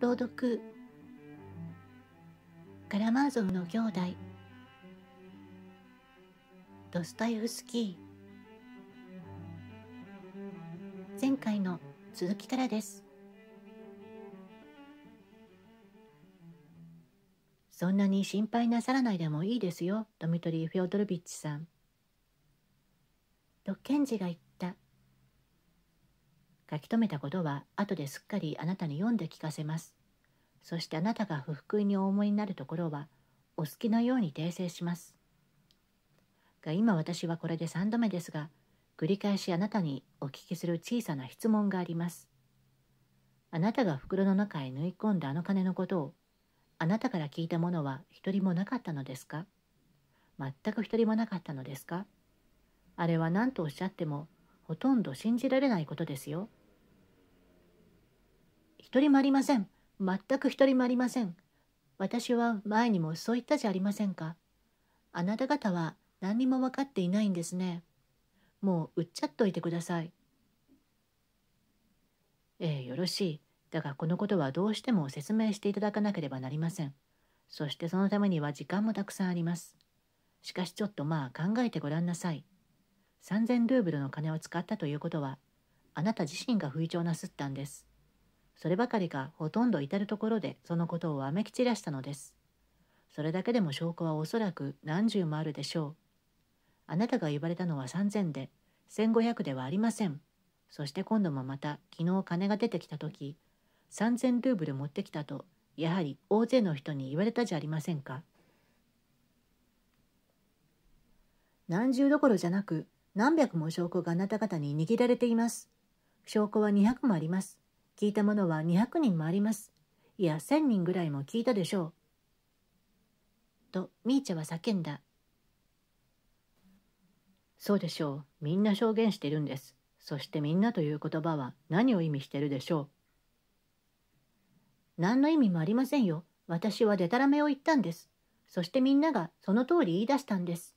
朗読カラマーゾフの兄弟ドスタイフスキー前回の続きからですそんなに心配なさらないでもいいですよドミトリー・フィオドルビッチさんとケンジが言った書き留めたことは後ですっかりあなたに読んで聞かせます。そしてあなたが不服にお思いになるところは、お好きのように訂正します。が今私はこれで3度目ですが、繰り返しあなたにお聞きする小さな質問があります。あなたが袋の中へ縫い込んだあの金のことを、あなたから聞いたものは一人もなかったのですか全く一人もなかったのですかあれは何とおっしゃっても、ほとんど信じられないことですよ。一人もありません。全く一人もありません。私は前にもそう言ったじゃありませんか。あなた方は何にも分かっていないんですね。もう売っちゃっといてください。ええ、よろしい。だがこのことはどうしても説明していただかなければなりません。そしてそのためには時間もたくさんあります。しかしちょっとまあ考えてごらんなさい。3000ルーブルの金を使ったということは、あなた自身が不意調なすったんです。そればかりかほとんど至る所でそのことをわめき散らしたのです。それだけでも証拠はおそらく何十もあるでしょう。あなたが言われたのは三千で、千五百ではありません。そして今度もまた昨日金が出てきた時、三千ルーブル持ってきたと、やはり大勢の人に言われたじゃありませんか。何十どころじゃなく、何百も証拠があなた方に握られています。証拠は二百もあります。聞いたものは200人もあります。いや、1000人ぐらいも聞いたでしょう。と、ミーチャは叫んだ。そうでしょう。みんな証言してるんです。そしてみんなという言葉は何を意味してるでしょう。何の意味もありませんよ。私はデタラメを言ったんです。そしてみんながその通り言い出したんです。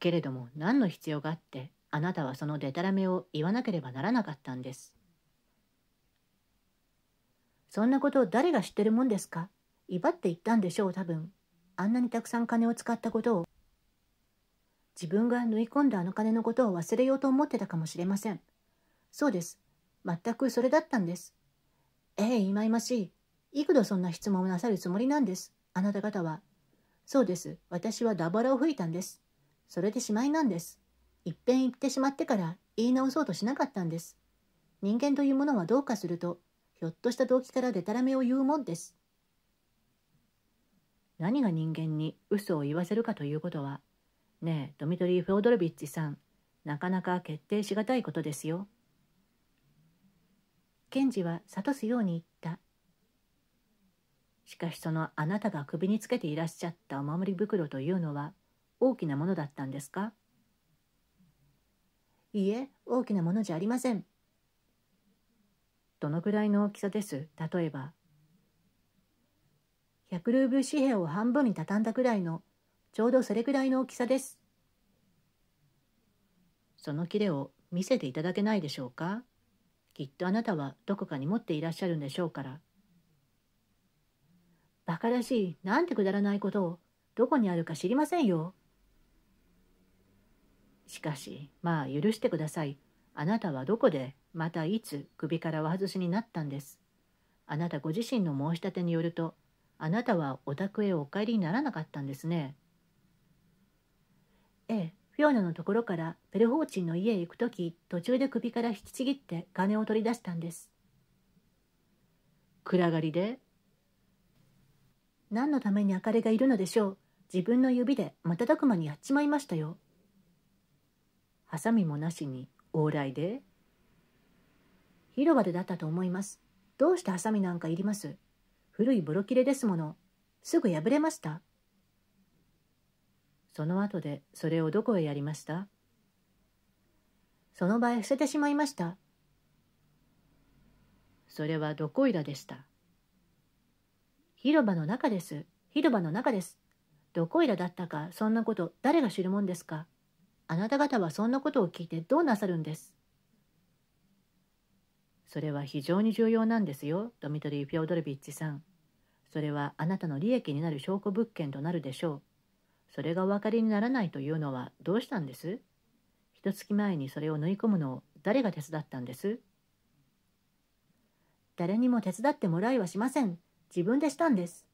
けれども何の必要があってあなたはそのデタラメを言わなければならなかったんです。そんなことを誰が知ってるもんですか威張って言ったんでしょう多分あんなにたくさん金を使ったことを自分が縫い込んだあの金のことを忘れようと思ってたかもしれませんそうです全くそれだったんですええいまいましい幾度そんな質問をなさるつもりなんですあなた方はそうです私はダバラを吹いたんですそれでしまいなんですいっぺん言ってしまってから言い直そうとしなかったんです人間というものはどうかするとひょっとした動機からでたらめを言うもんです。何が人間に嘘を言わせるかということは、ねえ、ドミトリー・フョードロビッチさん、なかなか決定しがたいことですよ。検事は諭すように言った。しかしそのあなたが首につけていらっしゃったお守り袋というのは大きなものだったんですかいいえ、大きなものじゃありません。どのくらいの大きさです例えば100ルーブル紙幣を半分に畳んだくらいのちょうどそれくらいの大きさですその切れを見せていただけないでしょうかきっとあなたはどこかに持っていらっしゃるんでしょうからバカらしいなんてくだらないことをどこにあるか知りませんよしかしまあ許してくださいあなたはどこでまたいつ首からお外しになったんですあなたご自身の申し立てによるとあなたはお宅へお帰りにならなかったんですねええフィオナのところからペルホーチンの家へ行く時途中で首から引きちぎって金を取り出したんです暗がりで何のために明かりがいるのでしょう自分の指で瞬く間にやっちまいましたよハサミもなしに往来で広場でだったと思います。どうしてハサミなんかいります古いボロ切れですもの。すぐ破れました。その後でそれをどこへやりましたその場へ伏せてしまいました。それはどこいらでした。広場の中です。広場の中です。どこいらだったか、そんなこと誰が知るもんですか。あなた方はそんなことを聞いてどうなさるんです。それは非常に重要なんですよ、ドミトリー・ピョードルビッチさん。それはあなたの利益になる証拠物件となるでしょう。それがお分かりにならないというのはどうしたんです一月前にそれを縫い込むのを誰が手伝ったんです誰にも手伝ってもらいはしません。自分でしたんです。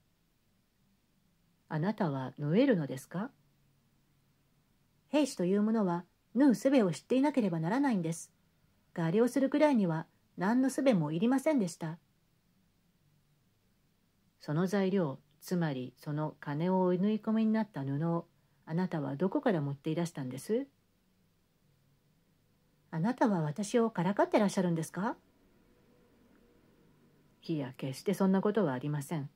あなたは縫えるのですか兵士というものは縫う術を知っていなければならないんです。があれをするくらいには何のすべもいりませんでした。その材料、つまりその金を追い込みになった布をあなたはどこから持っていらしたんですあなたは私をからかってらっしゃるんですかいや、決してそんなことはありません。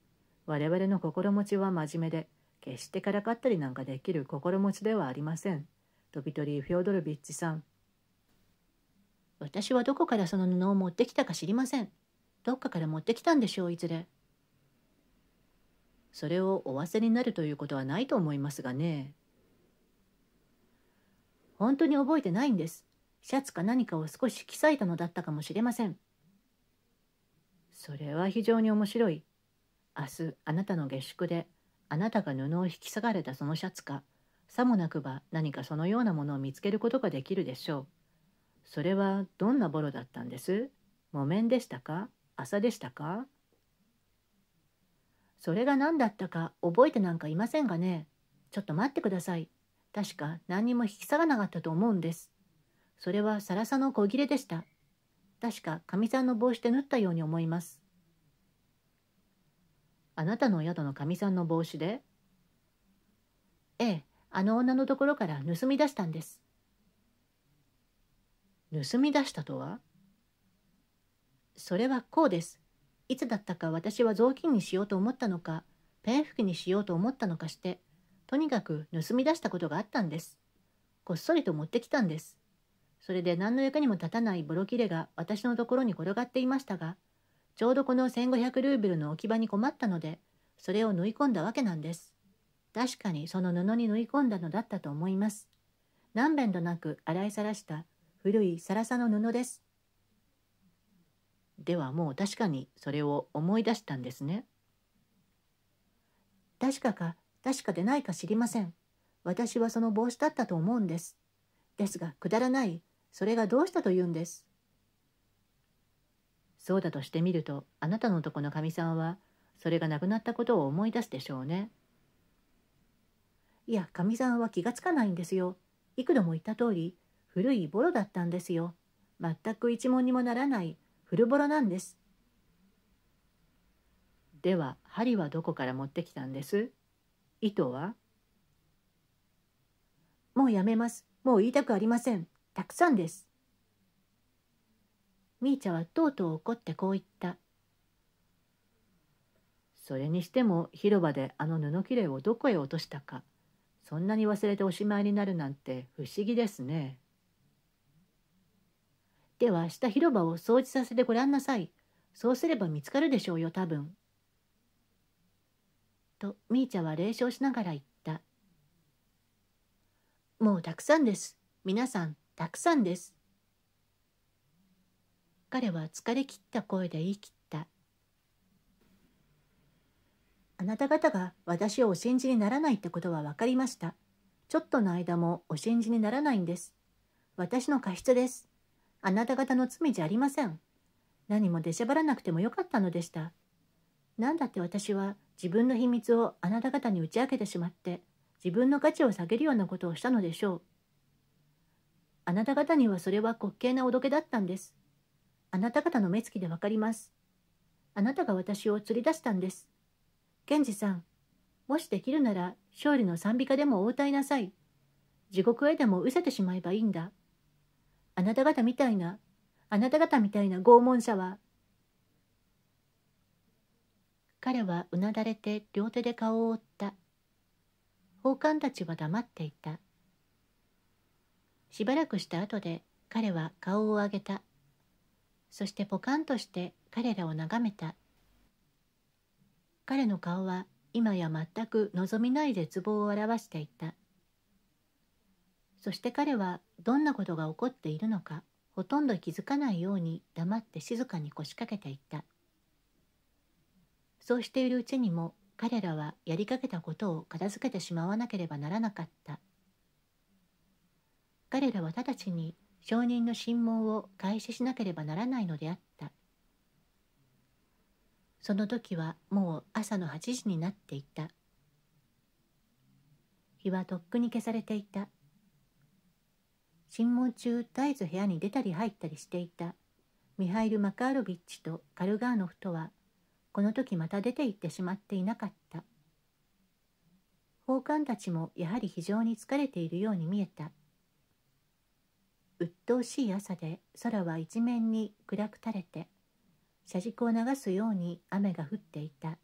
我々の心持ちは真面目で、決してからかったりなんかできる心持ちではありません。飛び取りフィオドルビッチさん。私はどこからその布を持ってきたか知りません。どっかから持ってきたんでしょう、いずれ。それをお忘れになるということはないと思いますがね。本当に覚えてないんです。シャツか何かを少し引き裂いたのだったかもしれません。それは非常に面白い。明日、あなたの下宿で、あなたが布を引き裂かれたそのシャツか、さもなくば何かそのようなものを見つけることができるでしょう。それはどんなボロだったんです木綿でしたか朝でしたかそれが何だったか覚えてなんかいませんがね。ちょっと待ってください。確か何にも引き下がなかったと思うんです。それはサラサの小切れでした。確かかみさんの帽子で縫ったように思います。あなたの宿のかみさんの帽子でええ、あの女のところから盗み出したんです。盗み出したとはそれはこうです。いつだったか私は雑巾にしようと思ったのか、ペン拭きにしようと思ったのかして、とにかく盗み出したことがあったんです。こっそりと持ってきたんです。それで何の役にも立たないボロ切れが私のところに転がっていましたが、ちょうどこの1500ルーブルの置き場に困ったので、それを縫い込んだわけなんです。確かにその布に縫い込んだのだったと思います。何べんとなく洗いさらした古いサラサの布です。ではもう確かにそれを思い出したんですね。確かか確かでないか知りません。私はその帽子だったと思うんです。ですが、くだらない。それがどうしたと言うんです。そうだとしてみると、あなたのとこのかみさんは、それがなくなったことを思い出すでしょうね。いや、かみさんは気がつかないんですよ。幾度も言った通り、古いボロだったんですよ。全く一文にもならない古ボロなんです。では針はどこから持ってきたんです糸はもうやめます。もう言いたくありません。たくさんです。みーちゃんはとうとう怒ってこう言った。それにしても広場であの布切れをどこへ落としたかそんなに忘れておしまいになるなんて不思議ですね。では明日広場を掃除させてごらんなさい。そうすれば見つかるでしょうよ、多分。と、みーちゃんは冷笑しながら言った。もうたくさんです。皆さん、たくさんです。彼は疲れ切った声で言い切った。あなた方が私をお信じにならないってことは分かりました。ちょっとの間もお信じにならないんです。私の過失です。あなた方の罪じゃありません。何も出しゃばらなくてもよかったのでした。何だって私は自分の秘密をあなた方に打ち明けてしまって自分の価値を下げるようなことをしたのでしょう。あなた方にはそれは滑稽なおどけだったんです。あなた方の目つきでわかります。あなたが私を釣り出したんです。ケンジさん、もしできるなら勝利の賛美歌でも応対なさい。地獄へでも失せてしまえばいいんだ。あなた方みたいなあなた方みたいな拷問者は彼はうなだれて両手で顔を覆った奉還たちは黙っていたしばらくした後で彼は顔を上げたそしてポカンとして彼らを眺めた彼の顔は今や全く望みない絶望を表していたそして彼はどんなことが起こっているのかほとんど気づかないように黙って静かに腰掛けていたそうしているうちにも彼らはやりかけたことを片付けてしまわなければならなかった彼らは直ちに証人の審問を開始しなければならないのであったその時はもう朝の8時になっていた日はとっくに消されていた尋問中絶えず部屋に出たり入ったりしていたミハイル・マカーロビッチとカルガーノフとはこの時また出て行ってしまっていなかった宝冠たちもやはり非常に疲れているように見えた鬱陶しい朝で空は一面に暗く垂れて車軸を流すように雨が降っていた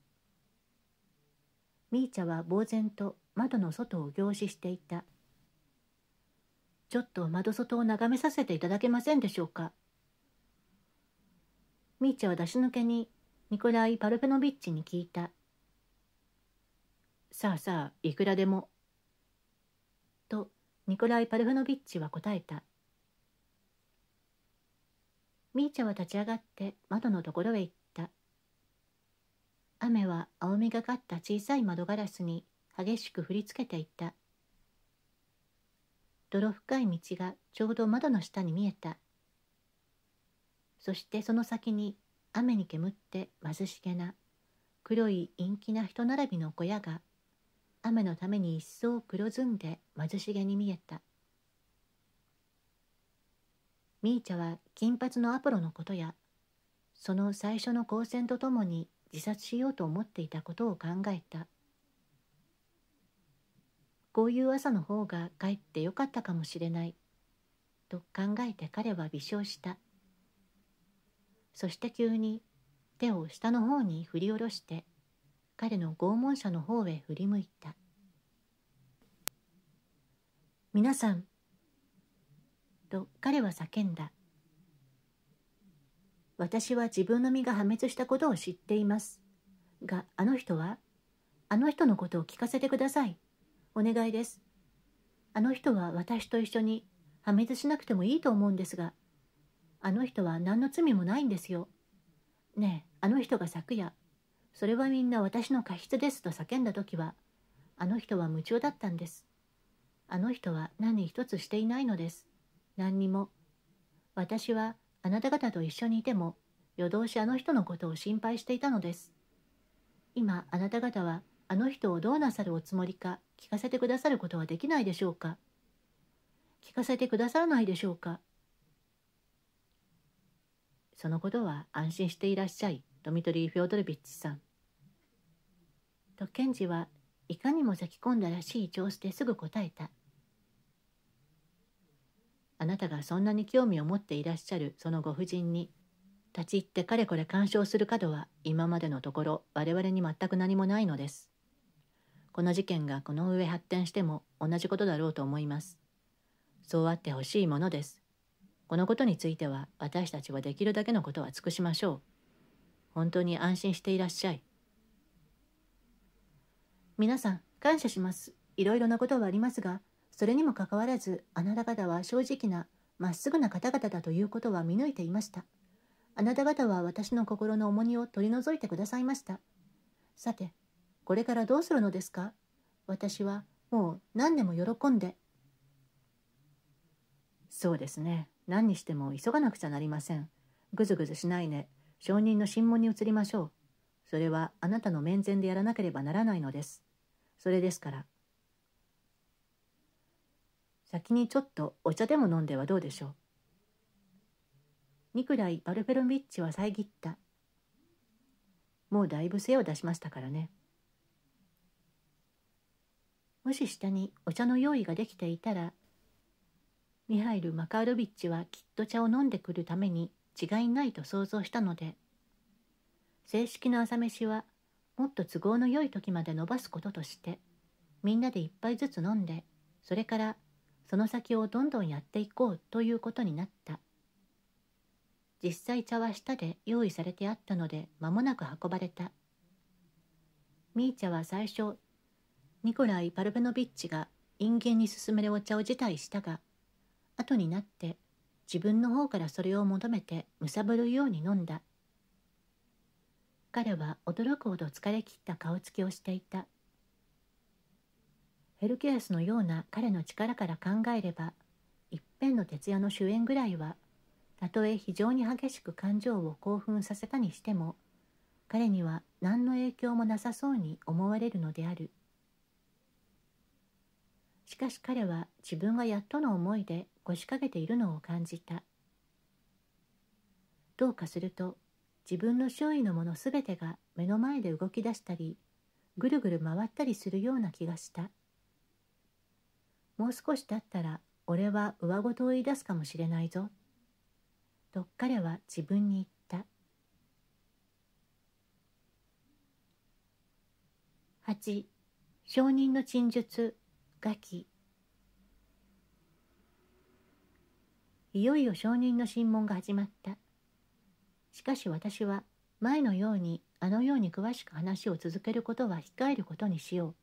ミーチャは呆然と窓の外を凝視していたちょっと窓外を眺めさせていただけませんでしょうか。ミーチャは出し抜けにニコライ・パルペノビッチに聞いた。さあさあ、いくらでも。と、ニコライ・パルフノビッチは答えた。ミーチャは立ち上がって窓のところへ行った。雨は青みがかった小さい窓ガラスに激しく降りつけていた。泥深い道がちょうど窓の下に見えたそしてその先に雨に煙って貧しげな黒い陰気な人並びの小屋が雨のために一層黒ずんで貧しげに見えたミーチャは金髪のアポロのことやその最初の光線とともに自殺しようと思っていたことを考えた。こういう朝の方が帰ってよかったかもしれないと考えて彼は微笑したそして急に手を下の方に振り下ろして彼の拷問者の方へ振り向いた皆さんと彼は叫んだ私は自分の身が破滅したことを知っていますがあの人はあの人のことを聞かせてくださいお願いです。あの人は私と一緒に破滅しなくてもいいと思うんですが、あの人は何の罪もないんですよ。ねえ、あの人が昨夜、それはみんな私の過失ですと叫んだ時は、あの人は夢中だったんです。あの人は何一つしていないのです。何にも。私はあなた方と一緒にいても、夜通しあの人のことを心配していたのです。今あなた方はあの人をどうなさるおつもりか聞かせてくださることはできないでしょうか聞かせてくださらないでしょうかそのことは安心していらっしゃいドミトリー・フィオードルビッチさんとケンジはいかにも咳き込んだらしい調子ですぐ答えたあなたがそんなに興味を持っていらっしゃるそのご婦人に立ち入ってかれこれ干渉する角は今までのところ我々に全く何もないのですこの事件がこの上発展しても同じことだろうと思います。そうあってほしいものです。このことについては私たちはできるだけのことは尽くしましょう。本当に安心していらっしゃい。皆さん、感謝します。いろいろなことはありますが、それにもかかわらず、あなた方は正直な、まっすぐな方々だということは見抜いていました。あなた方は私の心の重荷を取り除いてくださいました。さて、これからどうするのですか私はもう何でも喜んで。そうですね。何にしても急がなくちゃなりません。ぐずぐずしないね。証人の審問に移りましょう。それはあなたの面前でやらなければならないのです。それですから。先にちょっとお茶でも飲んではどうでしょう。ニクライ・パルフェロビッチは遮った。もうだいぶ精を出しましたからね。もし下にお茶の用意ができていたらミハイル・マカーロビッチはきっと茶を飲んでくるために違いないと想像したので正式な朝飯はもっと都合の良い時まで延ばすこととしてみんなで一杯ずつ飲んでそれからその先をどんどんやっていこうということになった実際茶は舌で用意されてあったので間もなく運ばれたミーチャは最初ニコライ・パルベノビッチが人間に勧めるお茶を辞退したが後になって自分の方からそれを求めてむさぶるように飲んだ彼は驚くほど疲れ切った顔つきをしていたヘルケアスのような彼の力から考えれば一遍の徹夜の主演ぐらいはたとえ非常に激しく感情を興奮させたにしても彼には何の影響もなさそうに思われるのである。かし彼は自分がやっとの思いで腰掛けているのを感じた。どうかすると自分の周囲のものすべてが目の前で動き出したりぐるぐる回ったりするような気がした。もう少し経ったら俺は上ごとを言い出すかもしれないぞ。と彼は自分に言った。8. 証人の陳述、ガキいよいよ証人の審問が始まったしかし私は前のようにあのように詳しく話を続けることは控えることにしよ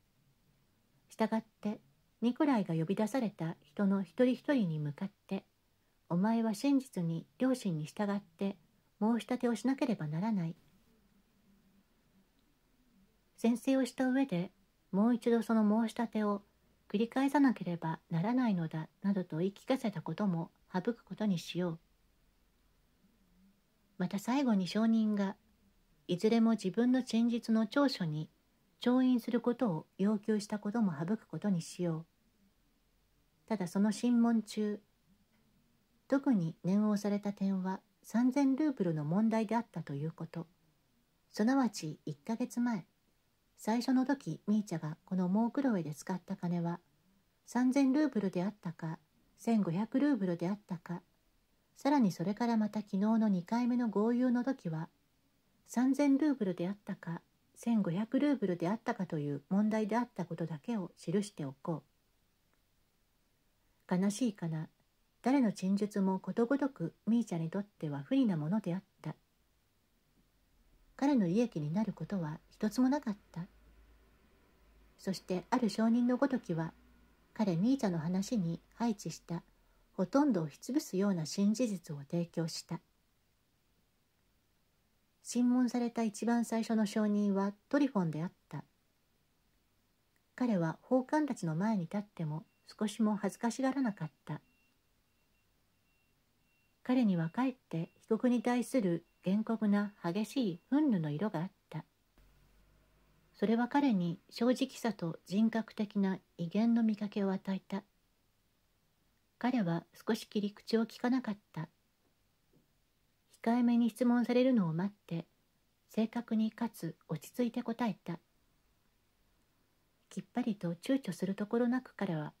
うしたがってニコライが呼び出された人の一人一人に向かって「お前は真実に両親に従って申し立てをしなければならない」宣誓をした上でもう一度その申し立てを繰り返さなければならないのだなどと言い聞かせたことも省くことにしよう。また最後に証人がいずれも自分の陳述の長所に調印することを要求したことも省くことにしよう。ただその審問中、特に念を押された点は3000ルーブルの問題であったということ。すなわち1ヶ月前、最初の時ミーチャがこのモークロエで使った金は3000ルーブルであったか1500ルーブルであったかさらにそれからまた昨日の2回目の豪遊の時は3000ルーブルであったか1500ルーブルであったかという問題であったことだけを記しておこう悲しいかな誰の陳述もことごとくミーちゃんにとっては不利なものであった彼の利益になることは一つもなかったそしてある証人のごときは彼ミーチャの話に配置したほとんどをつぶすような新事実を提供した審問された一番最初の証人はトリフォンであった彼は法官たちの前に立っても少しも恥ずかしがらなかった彼にはかえって被告に対する厳酷な激しい憤怒の色があったそれは彼に正直さと人格的な威厳の見かけを与えた彼は少し切り口をきかなかった控えめに質問されるのを待って正確にかつ落ち着いて答えたきっぱりと躊躇するところなく彼は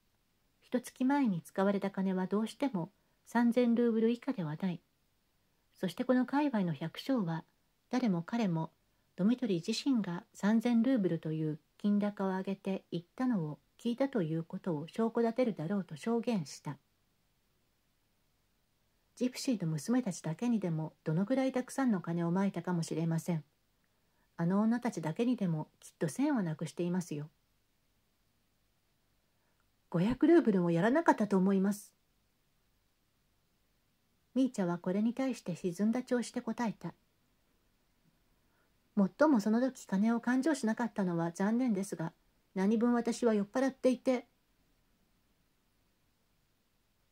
一月前に使われた金はどうしても3000ルーブル以下ではないそしてこの界隈の百姓は誰も彼もドミトリー自身が3,000ルーブルという金高を上げて行ったのを聞いたということを証拠立てるだろうと証言したジプシーの娘たちだけにでもどのぐらいたくさんの金をまいたかもしれませんあの女たちだけにでもきっと線をなくしていますよ500ルーブルもやらなかったと思いますミーチャはこれに対して沈んだ調子で答えた「もっともその時金を勘定しなかったのは残念ですが何分私は酔っ払っていて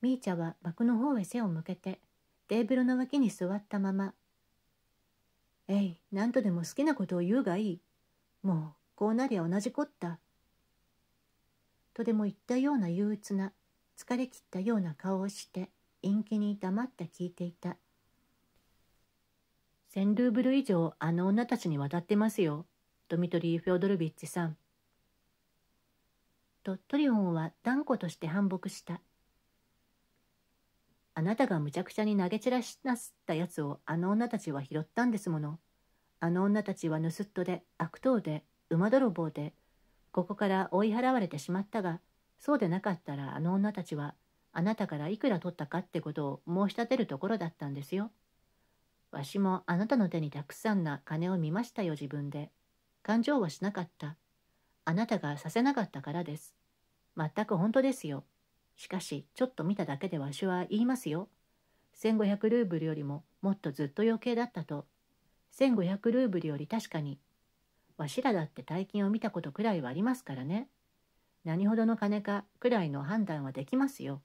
ミーゃんは幕の方へ背を向けてテーブルの脇に座ったまま「えい何とでも好きなことを言うがいいもうこうなりゃ同じこった」とでも言ったような憂鬱な疲れきったような顔をして陰気に黙って聞いていた。1000ルーブル以上あの女たちに渡ってますよ、ドミトリー・フェオドルビッチさん。とトリオンは断固として反駁した。あなたがむちゃくちゃに投げ散らしなすったやつをあの女たちは拾ったんですもの。あの女たちは盗っ人で悪党で馬泥棒でここから追い払われてしまったがそうでなかったらあの女たちはあなたからいくら取ったかってことを申し立てるところだったんですよ。わしもあなたの手にたくさんな金を見ましたよ自分で。感情はしなかった。あなたがさせなかったからです。全く本当ですよ。しかし、ちょっと見ただけでわしは言いますよ。1500ルーブルよりももっとずっと余計だったと。1500ルーブルより確かに。わしらだって大金を見たことくらいはありますからね。何ほどの金かくらいの判断はできますよ。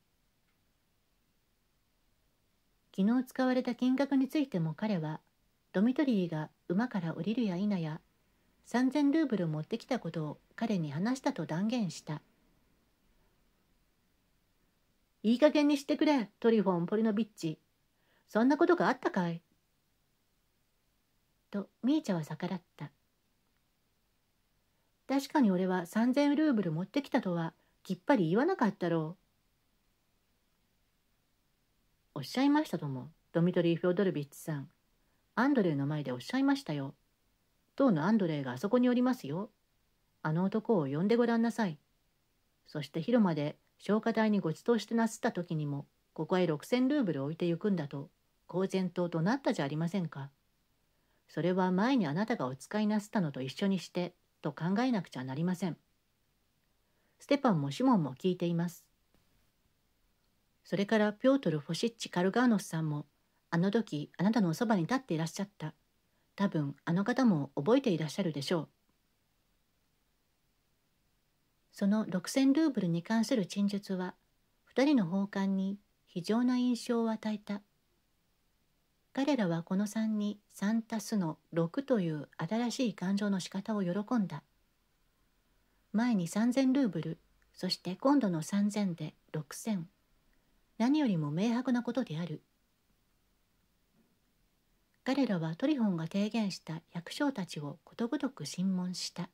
昨日使われた金額についても彼はドミトリーが馬から降りるや否や3,000ルーブル持ってきたことを彼に話したと断言したいい加減にしてくれトリフォン・ポリノビッチそんなことがあったかいとミーチャは逆らった確かに俺は3,000ルーブル持ってきたとはきっぱり言わなかったろうおっしゃいましたとも、ドミトリー・フィオドルビッチさん。アンドレイの前でおっしゃいましたよ。当のアンドレイがあそこにおりますよ。あの男を呼んでごらんなさい。そして広間で消火隊にご馳走してなすった時にも、ここへ六千ルーブル置いてゆくんだと、公然と怒鳴ったじゃありませんか。それは前にあなたがお使いなすったのと一緒にして、と考えなくちゃなりません。ステパンもシモンも聞いています。それからピョートル・フォシッチ・カルガーノフさんも、あの時あなたのおそばに立っていらっしゃった。多分あの方も覚えていらっしゃるでしょう。その6,000ルーブルに関する陳述は、2人の奉還に非常な印象を与えた。彼らはこの3に3たすの6という新しい感情の仕方を喜んだ。前に3,000ルーブル、そして今度の3,000で6,000。何よりも明白なことである彼らはトリフォンが提言した役所たちをことごとく審問した